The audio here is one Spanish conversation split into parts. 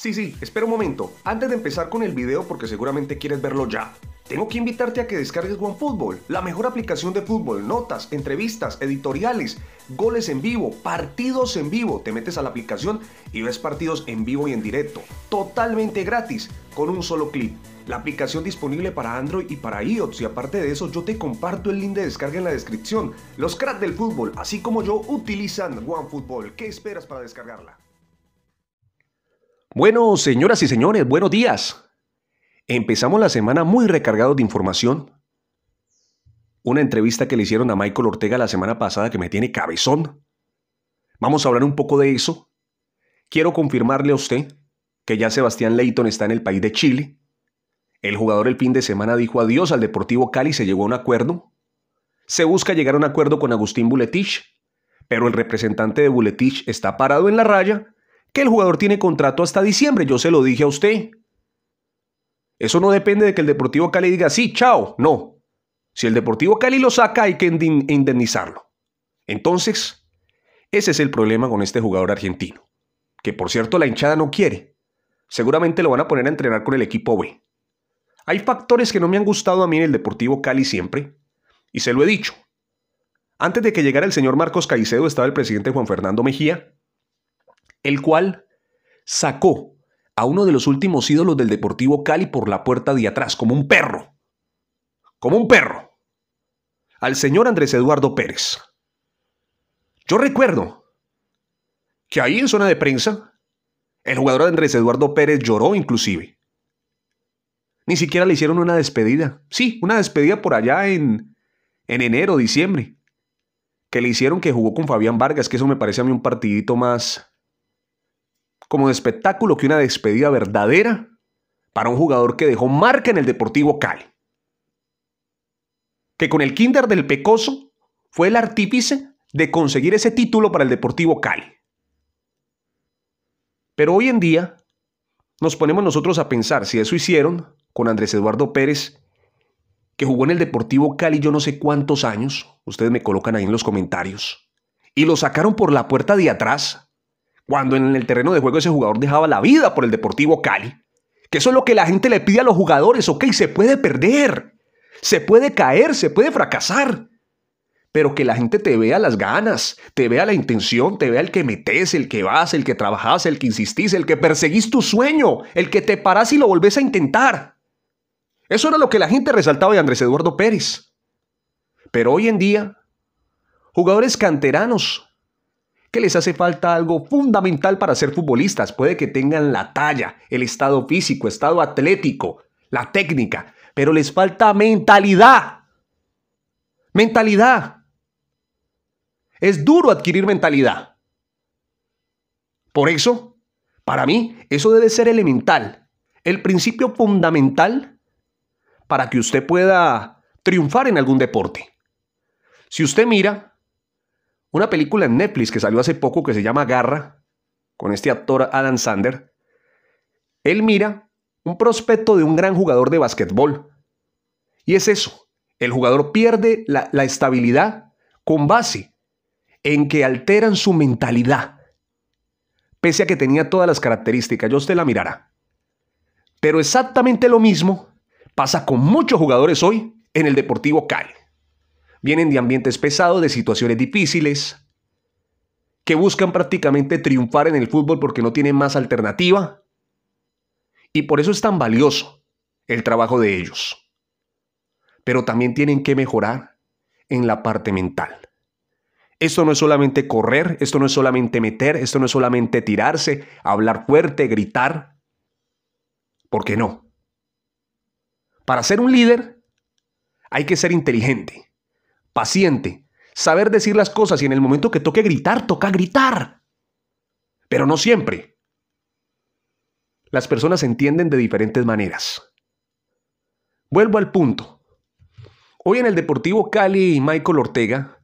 Sí, sí, espera un momento. Antes de empezar con el video, porque seguramente quieres verlo ya. Tengo que invitarte a que descargues OneFootball, la mejor aplicación de fútbol, notas, entrevistas, editoriales, goles en vivo, partidos en vivo. Te metes a la aplicación y ves partidos en vivo y en directo, totalmente gratis, con un solo clic. La aplicación disponible para Android y para iOS y aparte de eso yo te comparto el link de descarga en la descripción. Los cracks del fútbol, así como yo, utilizan OneFootball. ¿Qué esperas para descargarla? Bueno, señoras y señores, buenos días. Empezamos la semana muy recargados de información. Una entrevista que le hicieron a Michael Ortega la semana pasada que me tiene cabezón. Vamos a hablar un poco de eso. Quiero confirmarle a usted que ya Sebastián Leighton está en el país de Chile. El jugador el fin de semana dijo adiós al Deportivo Cali, y se llegó a un acuerdo. Se busca llegar a un acuerdo con Agustín Buletich, pero el representante de Buletich está parado en la raya el jugador tiene contrato hasta diciembre, yo se lo dije a usted. Eso no depende de que el Deportivo Cali diga, sí, chao, no. Si el Deportivo Cali lo saca, hay que indemnizarlo. Entonces, ese es el problema con este jugador argentino, que por cierto la hinchada no quiere. Seguramente lo van a poner a entrenar con el equipo B. Hay factores que no me han gustado a mí en el Deportivo Cali siempre, y se lo he dicho. Antes de que llegara el señor Marcos Caicedo estaba el presidente Juan Fernando Mejía, el cual sacó a uno de los últimos ídolos del Deportivo Cali por la puerta de atrás, como un perro, como un perro, al señor Andrés Eduardo Pérez. Yo recuerdo que ahí en zona de prensa, el jugador Andrés Eduardo Pérez lloró inclusive. Ni siquiera le hicieron una despedida. Sí, una despedida por allá en, en enero, diciembre. Que le hicieron que jugó con Fabián Vargas, que eso me parece a mí un partidito más, como de espectáculo que una despedida verdadera para un jugador que dejó marca en el Deportivo Cali. Que con el Kinder del Pecoso fue el artífice de conseguir ese título para el Deportivo Cali. Pero hoy en día nos ponemos nosotros a pensar si eso hicieron con Andrés Eduardo Pérez, que jugó en el Deportivo Cali yo no sé cuántos años, ustedes me colocan ahí en los comentarios, y lo sacaron por la puerta de atrás cuando en el terreno de juego ese jugador dejaba la vida por el Deportivo Cali. Que eso es lo que la gente le pide a los jugadores. Ok, se puede perder. Se puede caer, se puede fracasar. Pero que la gente te vea las ganas, te vea la intención, te vea el que metes, el que vas, el que trabajas, el que insistís, el que perseguís tu sueño, el que te parás y lo volvés a intentar. Eso era lo que la gente resaltaba de Andrés Eduardo Pérez. Pero hoy en día, jugadores canteranos que les hace falta algo fundamental para ser futbolistas. Puede que tengan la talla, el estado físico, estado atlético, la técnica, pero les falta mentalidad. Mentalidad. Es duro adquirir mentalidad. Por eso, para mí, eso debe ser elemental, el principio fundamental para que usted pueda triunfar en algún deporte. Si usted mira, una película en Netflix que salió hace poco que se llama Garra, con este actor Adam Sander. Él mira un prospecto de un gran jugador de basquetbol. Y es eso, el jugador pierde la, estabilidad con base en que alteran su mentalidad pese a que tenía todas las características, yo usted la mirará. Pero exactamente lo mismo pasa con muchos jugadores hoy en el Deportivo Cali vienen de ambientes pesados, de situaciones difíciles, que buscan prácticamente triunfar en el fútbol porque no tienen más alternativa. Y por eso es tan valioso el trabajo de ellos. Pero también tienen que mejorar en la parte mental. Esto no es solamente correr, esto no es solamente meter, esto no es solamente tirarse, hablar fuerte, gritar. ¿Por qué no? Para ser un líder hay que ser inteligente paciente, saber decir las cosas y en el momento que toque gritar, toca gritar. Pero no siempre. Las personas entienden de diferentes maneras. Vuelvo al punto. Hoy en el Deportivo Cali y Michael Ortega,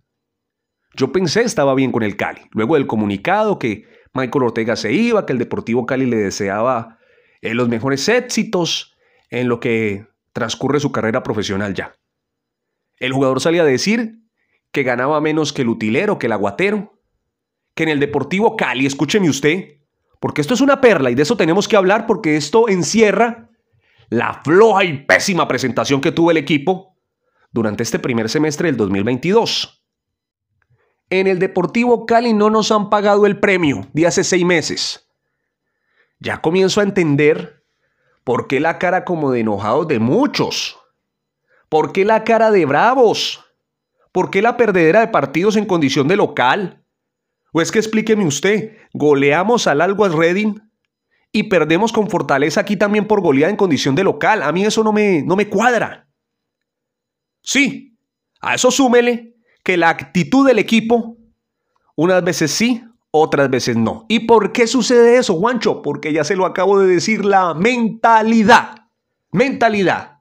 yo pensé estaba bien con el Cali. Luego del comunicado que Michael Ortega se iba, que el Deportivo Cali le deseaba eh, los mejores éxitos en lo que transcurre su carrera profesional ya. El jugador salía a decir que ganaba menos que el utilero, que el aguatero, que en el Deportivo Cali, escúcheme usted, porque esto es una perla y de eso tenemos que hablar porque esto encierra la floja y pésima presentación que tuvo el equipo durante este primer semestre del 2022. En el Deportivo Cali no nos han pagado el premio de hace seis meses. Ya comienzo a entender por qué la cara como de enojado de muchos ¿Por qué la cara de bravos? ¿Por qué la perdedera de partidos en condición de local? O es que explíqueme usted, goleamos al Alguas Reading y perdemos con fortaleza aquí también por goleada en condición de local. A mí eso no me, no me cuadra. Sí, a eso súmele que la actitud del equipo, unas veces sí, otras veces no. ¿Y por qué sucede eso, Juancho? Porque ya se lo acabo de decir, la mentalidad. Mentalidad.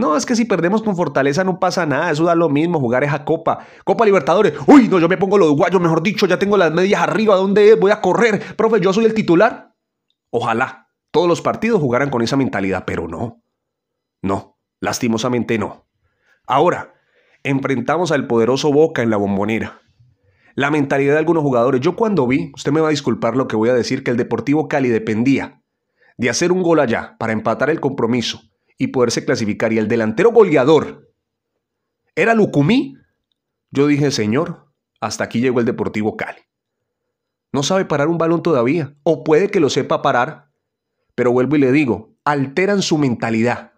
No, es que si perdemos con Fortaleza no pasa nada, eso da lo mismo, jugar esa Copa. Copa Libertadores, uy, no, yo me pongo los guayos, mejor dicho, ya tengo las medias arriba, ¿dónde voy a correr? Profe, yo soy el titular. Ojalá todos los partidos jugaran con esa mentalidad, pero no. No, lastimosamente no. Ahora, enfrentamos al poderoso Boca en la bombonera. La mentalidad de algunos jugadores, yo cuando vi, usted me va a disculpar lo que voy a decir, que el Deportivo Cali dependía de hacer un gol allá para empatar el compromiso y poderse clasificar. Y el delantero goleador era Lucumí. Yo dije, señor, hasta aquí llegó el Deportivo Cali. No sabe parar un balón todavía, o puede que lo sepa parar, pero vuelvo y le digo, alteran su mentalidad.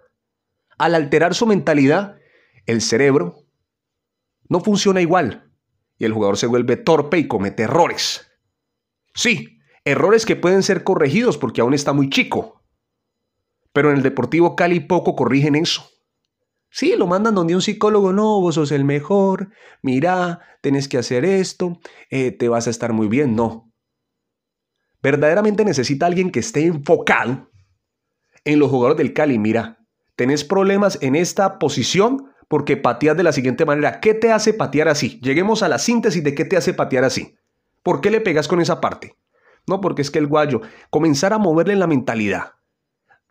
Al alterar su mentalidad, el cerebro no funciona igual y el jugador se vuelve torpe y comete errores. Sí, errores que pueden ser corregidos porque aún está muy chico, pero en el Deportivo Cali poco corrigen eso. Sí, lo mandan donde un psicólogo, no, vos sos el mejor, Mira, tenés que hacer esto, eh, te vas a estar muy bien, no. Verdaderamente necesita alguien que esté enfocado en los jugadores del Cali, mira, tenés problemas en esta posición porque pateas de la siguiente manera. ¿Qué te hace patear así? Lleguemos a la síntesis de qué te hace patear así. ¿Por qué le pegas con esa parte? No, porque es que el guayo, comenzar a moverle la mentalidad.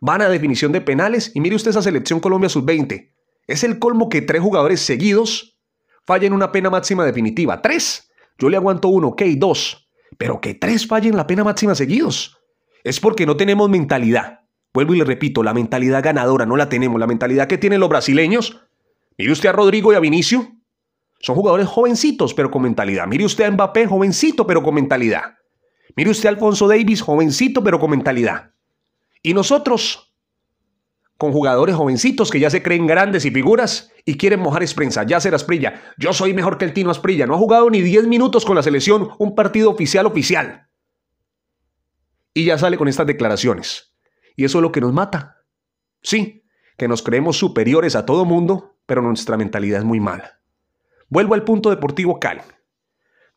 Van a definición de penales y mire usted esa selección Colombia sub-20. Es el colmo que tres jugadores seguidos fallen una pena máxima definitiva. Tres. Yo le aguanto uno, ok, dos. Pero que tres fallen la pena máxima seguidos. Es porque no tenemos mentalidad. Vuelvo y le repito, la mentalidad ganadora no la tenemos. La mentalidad que tienen los brasileños. Mire usted a Rodrigo y a Vinicio. Son jugadores jovencitos, pero con mentalidad. Mire usted a Mbappé, jovencito, pero con mentalidad. Mire usted a Alfonso Davis, jovencito, pero con mentalidad. Y nosotros, con jugadores jovencitos que ya se creen grandes y figuras y quieren mojar Esprensa, ya ser Asprilla. Yo soy mejor que el Tino Asprilla. No ha jugado ni 10 minutos con la selección, un partido oficial oficial. Y ya sale con estas declaraciones. Y eso es lo que nos mata. Sí, que nos creemos superiores a todo mundo, pero nuestra mentalidad es muy mala. Vuelvo al punto deportivo Cal.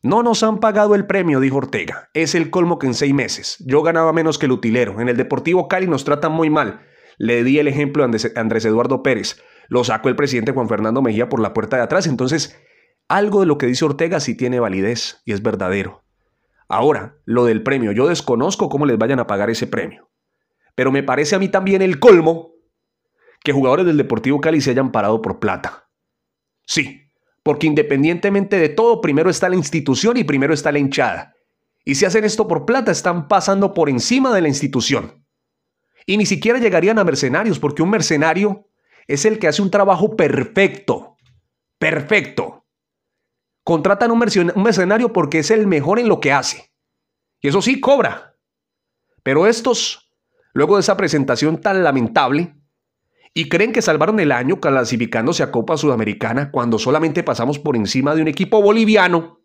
No nos han pagado el premio, dijo Ortega. Es el colmo que en seis meses. Yo ganaba menos que el utilero. En el Deportivo Cali nos tratan muy mal. Le di el ejemplo a Andrés Eduardo Pérez. Lo sacó el presidente Juan Fernando Mejía por la puerta de atrás. Entonces, algo de lo que dice Ortega sí tiene validez y es verdadero. Ahora, lo del premio. Yo desconozco cómo les vayan a pagar ese premio. Pero me parece a mí también el colmo que jugadores del Deportivo Cali se hayan parado por plata. Sí, porque independientemente de todo, primero está la institución y primero está la hinchada. Y si hacen esto por plata, están pasando por encima de la institución. Y ni siquiera llegarían a mercenarios, porque un mercenario es el que hace un trabajo perfecto. Perfecto. Contratan un, mercenario porque es el mejor en lo que hace. Y eso sí, cobra. Pero estos, luego de esa presentación tan lamentable, y creen que salvaron el año clasificándose a Copa Sudamericana cuando solamente pasamos por encima de un equipo boliviano.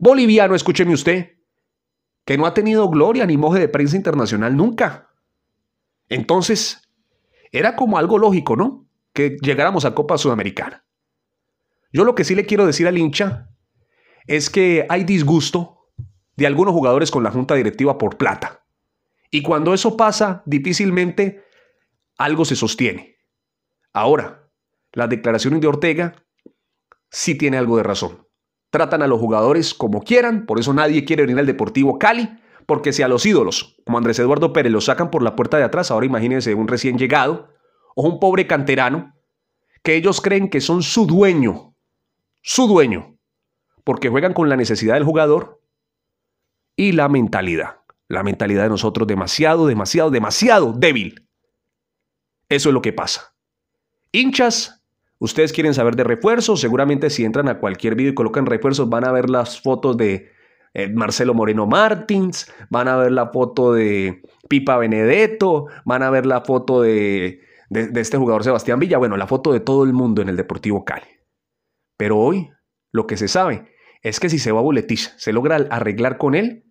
Boliviano, escúcheme usted, que no ha tenido gloria ni moje de prensa internacional nunca. Entonces, era como algo lógico, ¿no? Que llegáramos a Copa Sudamericana. Yo lo que sí le quiero decir al hincha es que hay disgusto de algunos jugadores con la junta directiva por plata. Y cuando eso pasa, difícilmente algo se sostiene. Ahora, las declaraciones de Ortega sí tiene algo de razón. Tratan a los jugadores como quieran, por eso nadie quiere venir al Deportivo Cali, porque si a los ídolos, como Andrés Eduardo Pérez, los sacan por la puerta de atrás, ahora imagínense un recién llegado o un pobre canterano, que ellos creen que son su dueño, su dueño, porque juegan con la necesidad del jugador y la mentalidad. La mentalidad de nosotros demasiado, demasiado, demasiado débil eso es lo que pasa. Hinchas, ustedes quieren saber de refuerzos. Seguramente si entran a cualquier video y colocan refuerzos van a ver las fotos de eh, Marcelo Moreno Martins, van a ver la foto de Pipa Benedetto, van a ver la foto de, este jugador Sebastián Villa. Bueno, la foto de todo el mundo en el Deportivo Cali. Pero hoy lo que se sabe es que si se va a Buletich, se logra arreglar con él,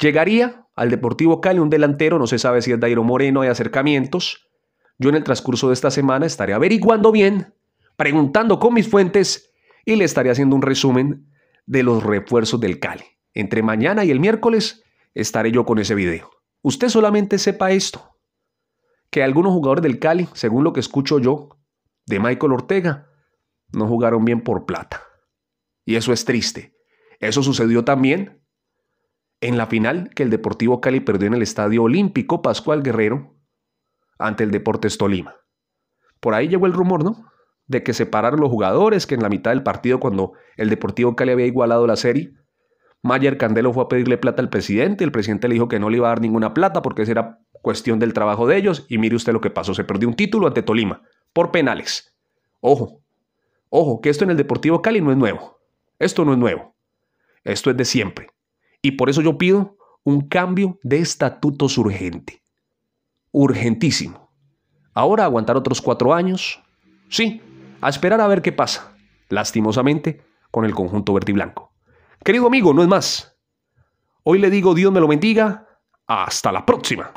llegaría al Deportivo Cali un delantero, no se sabe si es Dairo Moreno, hay acercamientos, yo en el transcurso de esta semana estaré averiguando bien, preguntando con mis fuentes y le estaré haciendo un resumen de los refuerzos del Cali. Entre mañana y el miércoles estaré yo con ese video. Usted solamente sepa esto, que algunos jugadores del Cali, según lo que escucho yo de Michael Ortega, no jugaron bien por plata. Y eso es triste. Eso sucedió también en la final que el Deportivo Cali perdió en el Estadio Olímpico Pascual Guerrero ante el Deportes Tolima. Por ahí llegó el rumor, ¿no? De que separaron los jugadores, que en la mitad del partido, cuando el Deportivo Cali había igualado la serie, Mayer Candelo fue a pedirle plata al presidente, el presidente le dijo que no le iba a dar ninguna plata porque esa era cuestión del trabajo de ellos, y mire usted lo que pasó, se perdió un título ante Tolima, por penales. Ojo, ojo, que esto en el Deportivo Cali no es nuevo, esto no es nuevo, esto es de siempre. Y por eso yo pido un cambio de estatutos urgente urgentísimo. Ahora aguantar otros cuatro años, sí, a esperar a ver qué pasa, lastimosamente, con el conjunto vertiblanco. Querido amigo, no es más. Hoy le digo Dios me lo bendiga. Hasta la próxima.